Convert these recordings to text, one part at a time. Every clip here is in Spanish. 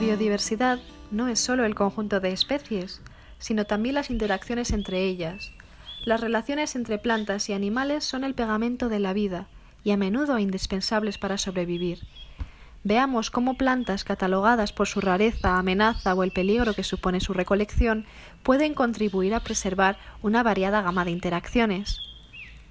biodiversidad no es solo el conjunto de especies, sino también las interacciones entre ellas. Las relaciones entre plantas y animales son el pegamento de la vida y a menudo indispensables para sobrevivir. Veamos cómo plantas catalogadas por su rareza, amenaza o el peligro que supone su recolección pueden contribuir a preservar una variada gama de interacciones.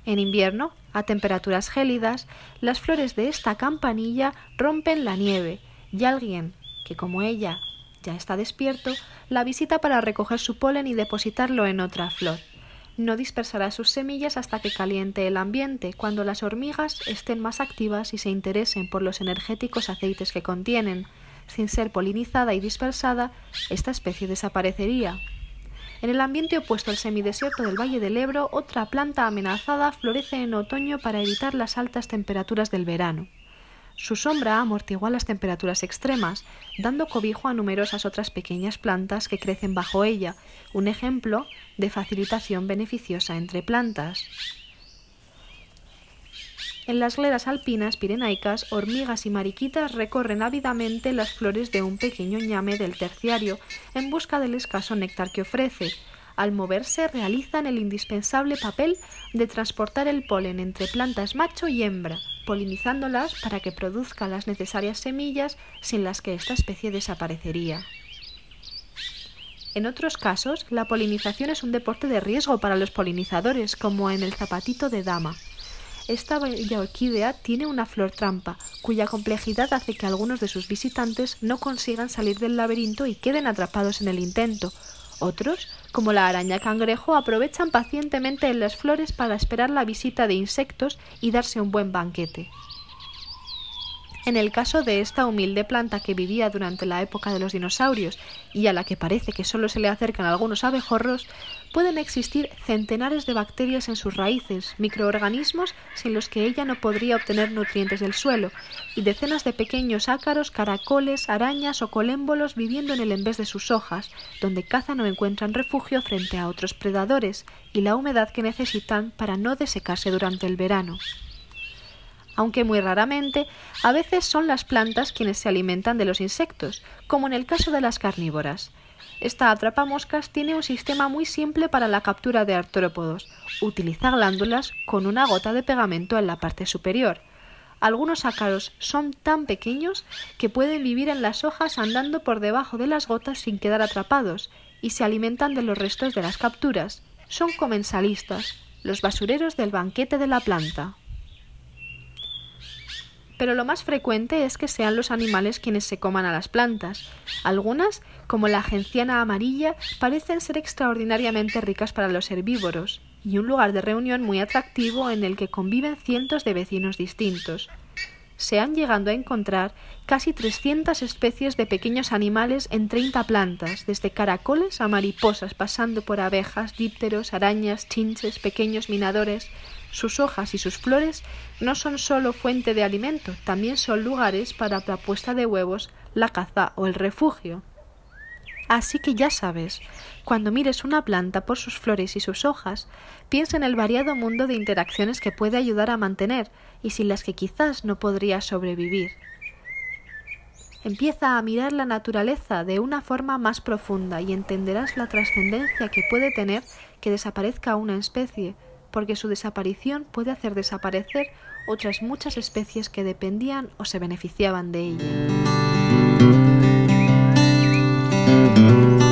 En invierno, a temperaturas gélidas, las flores de esta campanilla rompen la nieve y alguien, que como ella ya está despierto, la visita para recoger su polen y depositarlo en otra flor. No dispersará sus semillas hasta que caliente el ambiente, cuando las hormigas estén más activas y se interesen por los energéticos aceites que contienen. Sin ser polinizada y dispersada, esta especie desaparecería. En el ambiente opuesto al semidesierto del Valle del Ebro, otra planta amenazada florece en otoño para evitar las altas temperaturas del verano. Su sombra amortigua las temperaturas extremas, dando cobijo a numerosas otras pequeñas plantas que crecen bajo ella, un ejemplo de facilitación beneficiosa entre plantas. En las gleras alpinas pirenaicas, hormigas y mariquitas recorren ávidamente las flores de un pequeño ñame del terciario en busca del escaso néctar que ofrece. Al moverse realizan el indispensable papel de transportar el polen entre plantas macho y hembra polinizándolas para que produzcan las necesarias semillas sin las que esta especie desaparecería. En otros casos, la polinización es un deporte de riesgo para los polinizadores, como en el zapatito de dama. Esta bella orquídea tiene una flor trampa, cuya complejidad hace que algunos de sus visitantes no consigan salir del laberinto y queden atrapados en el intento, otros, como la araña cangrejo, aprovechan pacientemente en las flores para esperar la visita de insectos y darse un buen banquete. En el caso de esta humilde planta que vivía durante la época de los dinosaurios y a la que parece que solo se le acercan algunos abejorros, pueden existir centenares de bacterias en sus raíces, microorganismos sin los que ella no podría obtener nutrientes del suelo, y decenas de pequeños ácaros, caracoles, arañas o colémbolos viviendo en el envés de sus hojas, donde cazan o encuentran refugio frente a otros predadores y la humedad que necesitan para no desecarse durante el verano aunque muy raramente, a veces son las plantas quienes se alimentan de los insectos, como en el caso de las carnívoras. Esta atrapamoscas tiene un sistema muy simple para la captura de artrópodos. Utiliza glándulas con una gota de pegamento en la parte superior. Algunos ácaros son tan pequeños que pueden vivir en las hojas andando por debajo de las gotas sin quedar atrapados y se alimentan de los restos de las capturas. Son comensalistas, los basureros del banquete de la planta pero lo más frecuente es que sean los animales quienes se coman a las plantas. Algunas, como la genciana amarilla, parecen ser extraordinariamente ricas para los herbívoros y un lugar de reunión muy atractivo en el que conviven cientos de vecinos distintos. Se han llegado a encontrar casi 300 especies de pequeños animales en 30 plantas, desde caracoles a mariposas, pasando por abejas, dípteros, arañas, chinches, pequeños minadores, sus hojas y sus flores no son solo fuente de alimento, también son lugares para la puesta de huevos, la caza o el refugio. Así que ya sabes, cuando mires una planta por sus flores y sus hojas, piensa en el variado mundo de interacciones que puede ayudar a mantener y sin las que quizás no podría sobrevivir. Empieza a mirar la naturaleza de una forma más profunda y entenderás la trascendencia que puede tener que desaparezca una especie, porque su desaparición puede hacer desaparecer otras muchas especies que dependían o se beneficiaban de ella.